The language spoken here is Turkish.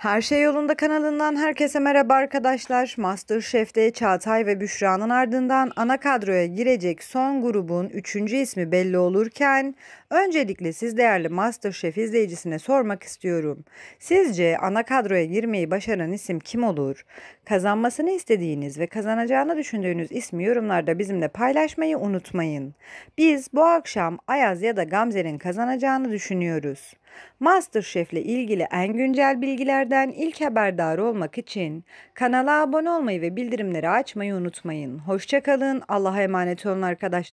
Her Şey Yolunda kanalından herkese merhaba arkadaşlar. Masterchef'te Çağatay ve Büşra'nın ardından ana kadroya girecek son grubun 3. ismi belli olurken öncelikle siz değerli Masterchef izleyicisine sormak istiyorum. Sizce ana kadroya girmeyi başaran isim kim olur? Kazanmasını istediğiniz ve kazanacağını düşündüğünüz ismi yorumlarda bizimle paylaşmayı unutmayın. Biz bu akşam Ayaz ya da Gamze'nin kazanacağını düşünüyoruz. MasterChef ile ilgili en güncel bilgilerden ilk haberdar olmak için kanala abone olmayı ve bildirimleri açmayı unutmayın. Hoşçakalın, Allah'a emanet olun arkadaşlar.